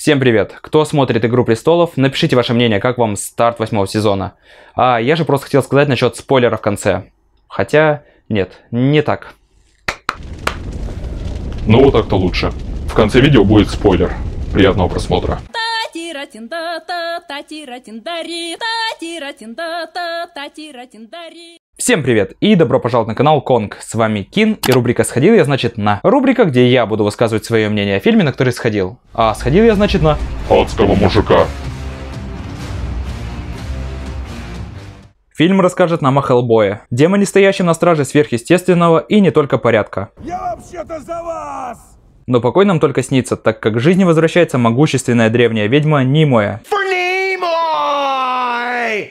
Всем привет! Кто смотрит «Игру престолов», напишите ваше мнение, как вам старт восьмого сезона. А я же просто хотел сказать насчет спойлера в конце. Хотя, нет, не так. Ну вот так-то лучше. В конце видео будет спойлер. Приятного просмотра. Всем привет и добро пожаловать на канал Конг. С вами Кин и рубрика «Сходил я, значит, на». Рубрика, где я буду высказывать свое мнение о фильме, на который сходил. А сходил я, значит, на... Адского мужика. Фильм расскажет нам о Хеллбое, демоне, стоящем на страже сверхъестественного и не только порядка. Я вообще-то за вас! Но покой нам только снится, так как к жизни возвращается могущественная древняя ведьма Нимоя. Фу!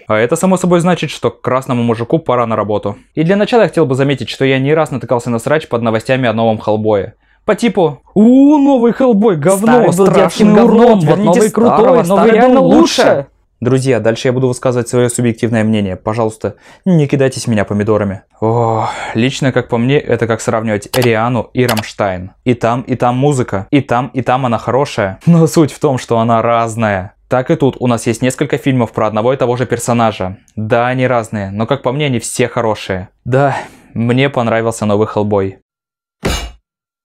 А это само собой значит, что красному мужику пора на работу. И для начала я хотел бы заметить, что я не раз натыкался на срач под новостями о новом Хеллбое. По типу «У, новый Хеллбой, говно, старый страшный урод, вот новый крутой, старого, новый реально лучше!» Друзья, дальше я буду высказывать свое субъективное мнение. Пожалуйста, не кидайтесь меня помидорами. О, лично, как по мне, это как сравнивать Риану и Рамштайн. И там, и там музыка. И там, и там она хорошая. Но суть в том, что она разная. Так и тут у нас есть несколько фильмов про одного и того же персонажа. Да, они разные, но как по мне, они все хорошие. Да, мне понравился новый Хеллбой.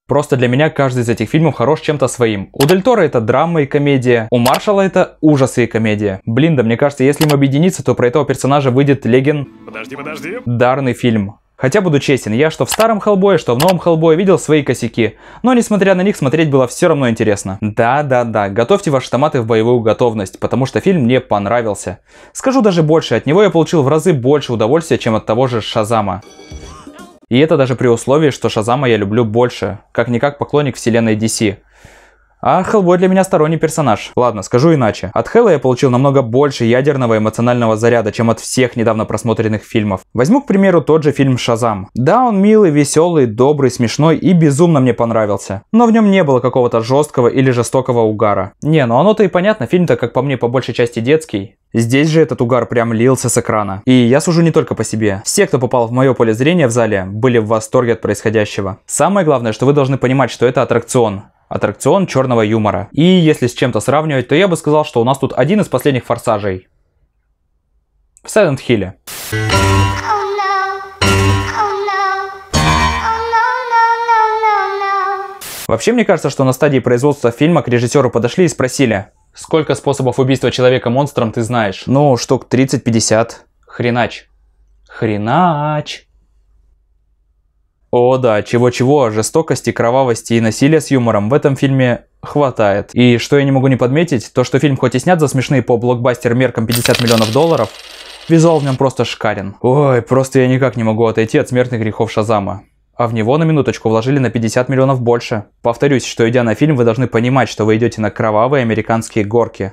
Просто для меня каждый из этих фильмов хорош чем-то своим. У Дель Торо это драма и комедия, у Маршала это ужасы и комедия. Блин, да мне кажется, если им объединиться, то про этого персонажа выйдет леген... Подожди, подожди. Дарный фильм. Хотя буду честен, я что в старом Хеллбое, что в новом Хеллбое видел свои косяки, но несмотря на них смотреть было все равно интересно. Да-да-да, готовьте ваши томаты в боевую готовность, потому что фильм мне понравился. Скажу даже больше, от него я получил в разы больше удовольствия, чем от того же Шазама. И это даже при условии, что Шазама я люблю больше, как-никак поклонник вселенной DC. А Хеллбой для меня сторонний персонаж. Ладно, скажу иначе. От Хелла я получил намного больше ядерного эмоционального заряда, чем от всех недавно просмотренных фильмов. Возьму, к примеру, тот же фильм «Шазам». Да, он милый, веселый, добрый, смешной и безумно мне понравился. Но в нем не было какого-то жесткого или жестокого угара. Не, ну оно-то и понятно, фильм-то, как по мне, по большей части детский. Здесь же этот угар прям лился с экрана. И я сужу не только по себе. Все, кто попал в мое поле зрения в зале, были в восторге от происходящего. Самое главное, что вы должны понимать, что это аттракцион аттракцион черного юмора. И если с чем-то сравнивать, то я бы сказал, что у нас тут один из последних форсажей. В Silent Хилле Вообще, мне кажется, что на стадии производства фильма к режиссеру подошли и спросили, сколько способов убийства человека монстром ты знаешь? Ну, штук 30-50. Хренач. Хренач. О да, чего-чего, жестокости, кровавости и насилия с юмором в этом фильме хватает. И что я не могу не подметить, то что фильм хоть и снят за смешные по блокбастер меркам 50 миллионов долларов, визуал в нем просто шкарен. Ой, просто я никак не могу отойти от смертных грехов Шазама а в него на минуточку вложили на 50 миллионов больше. Повторюсь, что идя на фильм, вы должны понимать, что вы идете на кровавые американские горки.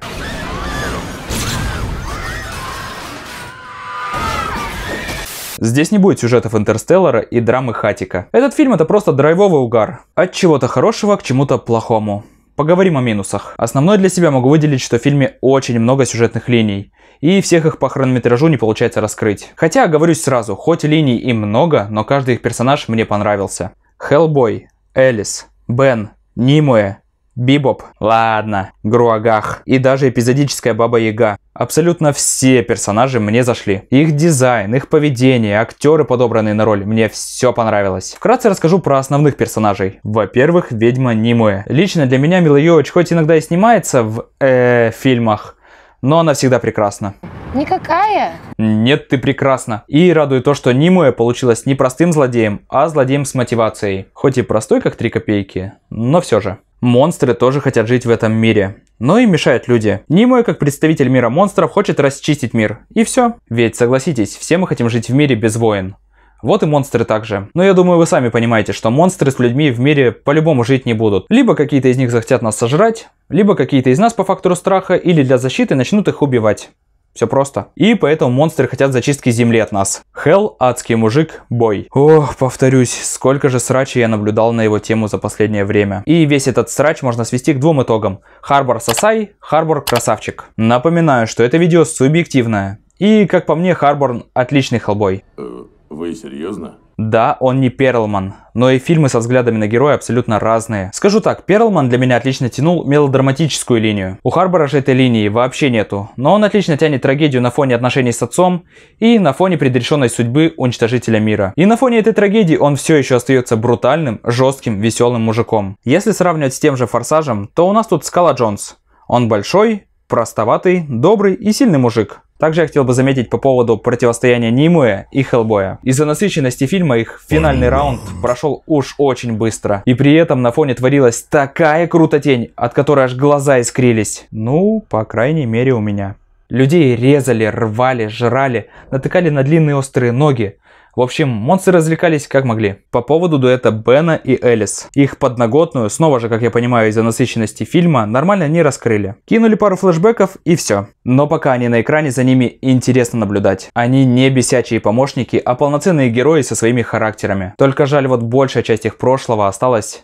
Здесь не будет сюжетов Интерстеллара и драмы Хатика. Этот фильм это просто драйвовый угар. От чего-то хорошего к чему-то плохому. Поговорим о минусах. Основное для себя могу выделить, что в фильме очень много сюжетных линий, и всех их по хронометражу не получается раскрыть. Хотя, говорю сразу, хоть линий и много, но каждый их персонаж мне понравился. Хеллбой, Элис, Бен, Нимуэ, Бибоп, ладно, Груагах и даже эпизодическая Баба Яга. Абсолютно все персонажи мне зашли. Их дизайн, их поведение, актеры, подобранные на роль, мне все понравилось. Вкратце расскажу про основных персонажей. Во-первых, ведьма Нимуэ. Лично для меня Мила Йович хоть иногда и снимается в э, фильмах, но она всегда прекрасна. Никакая? Нет, ты прекрасна. И радует то, что Нимуэ получилась не простым злодеем, а злодеем с мотивацией. Хоть и простой, как три копейки, но все же. Монстры тоже хотят жить в этом мире. Но и мешают люди. Нимой, как представитель мира монстров, хочет расчистить мир. И все. Ведь, согласитесь, все мы хотим жить в мире без войн. Вот и монстры также. Но я думаю, вы сами понимаете, что монстры с людьми в мире по-любому жить не будут. Либо какие-то из них захотят нас сожрать, либо какие-то из нас по фактору страха или для защиты начнут их убивать. Все просто. И поэтому монстры хотят зачистки земли от нас. Хелл, адский мужик, бой. Ох, повторюсь, сколько же срача я наблюдал на его тему за последнее время. И весь этот срач можно свести к двум итогам. Харбор сосай, Харбор красавчик. Напоминаю, что это видео субъективное. И, как по мне, Харбор отличный хеллбой. Э, вы серьезно? Да, он не Перлман, но и фильмы со взглядами на героя абсолютно разные. Скажу так, Перлман для меня отлично тянул мелодраматическую линию. У Харбора же этой линии вообще нету, но он отлично тянет трагедию на фоне отношений с отцом и на фоне предрешенной судьбы уничтожителя мира. И на фоне этой трагедии он все еще остается брутальным, жестким, веселым мужиком. Если сравнивать с тем же Форсажем, то у нас тут Скала Джонс. Он большой, простоватый, добрый и сильный мужик. Также я хотел бы заметить по поводу противостояния Нимуэ и Хеллбоя. Из-за насыщенности фильма их финальный раунд прошел уж очень быстро. И при этом на фоне творилась такая крутотень, от которой аж глаза искрились. Ну, по крайней мере у меня. Людей резали, рвали, жрали, натыкали на длинные острые ноги, в общем, монстры развлекались как могли. По поводу дуэта Бена и Элис. Их подноготную, снова же, как я понимаю, из-за насыщенности фильма, нормально не раскрыли. Кинули пару флешбеков и все. Но пока они на экране, за ними интересно наблюдать. Они не бесячие помощники, а полноценные герои со своими характерами. Только жаль, вот большая часть их прошлого осталась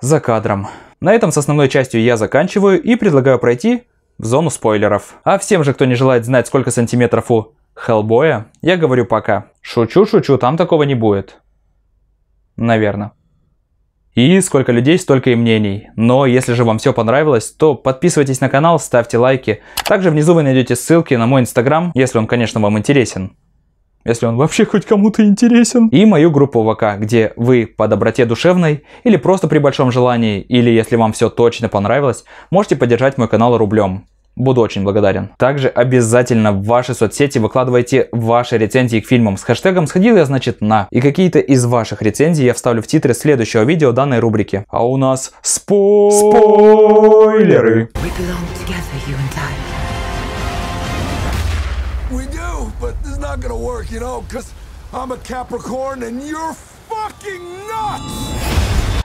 за кадром. На этом с основной частью я заканчиваю и предлагаю пройти в зону спойлеров. А всем же, кто не желает знать, сколько сантиметров у Хеллбоя? Я говорю пока. Шучу, шучу, там такого не будет. Наверное. И сколько людей, столько и мнений. Но если же вам все понравилось, то подписывайтесь на канал, ставьте лайки. Также внизу вы найдете ссылки на мой инстаграм, если он, конечно, вам интересен. Если он вообще хоть кому-то интересен. И мою группу ВК, где вы по доброте душевной, или просто при большом желании, или если вам все точно понравилось, можете поддержать мой канал рублем. Буду очень благодарен. Также обязательно в ваши соцсети выкладывайте ваши рецензии к фильмам с хэштегом «Сходил я, значит, на». И какие-то из ваших рецензий я вставлю в титры следующего видео данной рубрики. А у нас спо... спойлеры. I'm a Capricorn and you're fucking nuts!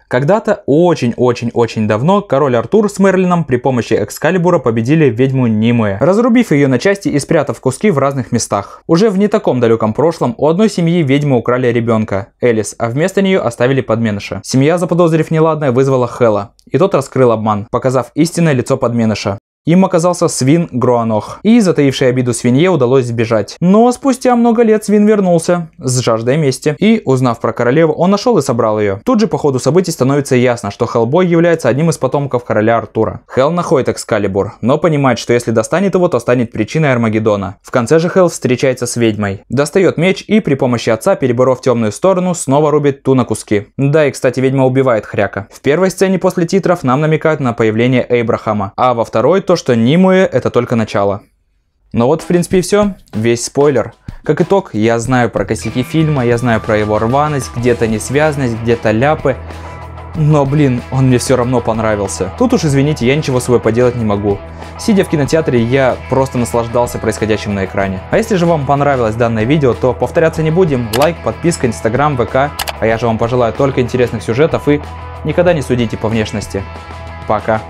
Когда-то очень-очень-очень давно король Артур с Мерлином при помощи Экскалибура победили ведьму Нимуэ, разрубив ее на части и спрятав куски в разных местах. Уже в не таком далеком прошлом у одной семьи ведьмы украли ребенка, Элис, а вместо нее оставили подменыша. Семья, заподозрив неладное, вызвала Хела, и тот раскрыл обман, показав истинное лицо подменыша. Им оказался свин Гроанох, и затаившей обиду свинье удалось сбежать. Но спустя много лет свин вернулся с жаждой мести, и, узнав про королеву, он нашел и собрал ее. Тут же по ходу событий становится ясно, что Хеллбой является одним из потомков короля Артура. Хелл находит Экскалибур, но понимает, что если достанет его, то станет причиной Армагеддона. В конце же Хелл встречается с ведьмой, достает меч и при помощи отца, переборов темную сторону, снова рубит ту на куски. Да и, кстати, ведьма убивает Хряка. В первой сцене после титров нам намекают на появление Эйбрахама, а во второй то, что Нимуэ это только начало. Но вот в принципе и все, весь спойлер. Как итог, я знаю про косяки фильма, я знаю про его рваность, где-то несвязность, где-то ляпы, но, блин, он мне все равно понравился. Тут уж извините, я ничего с поделать не могу. Сидя в кинотеатре, я просто наслаждался происходящим на экране. А если же вам понравилось данное видео, то повторяться не будем. Лайк, подписка, инстаграм, ВК. А я же вам пожелаю только интересных сюжетов и никогда не судите по внешности. Пока.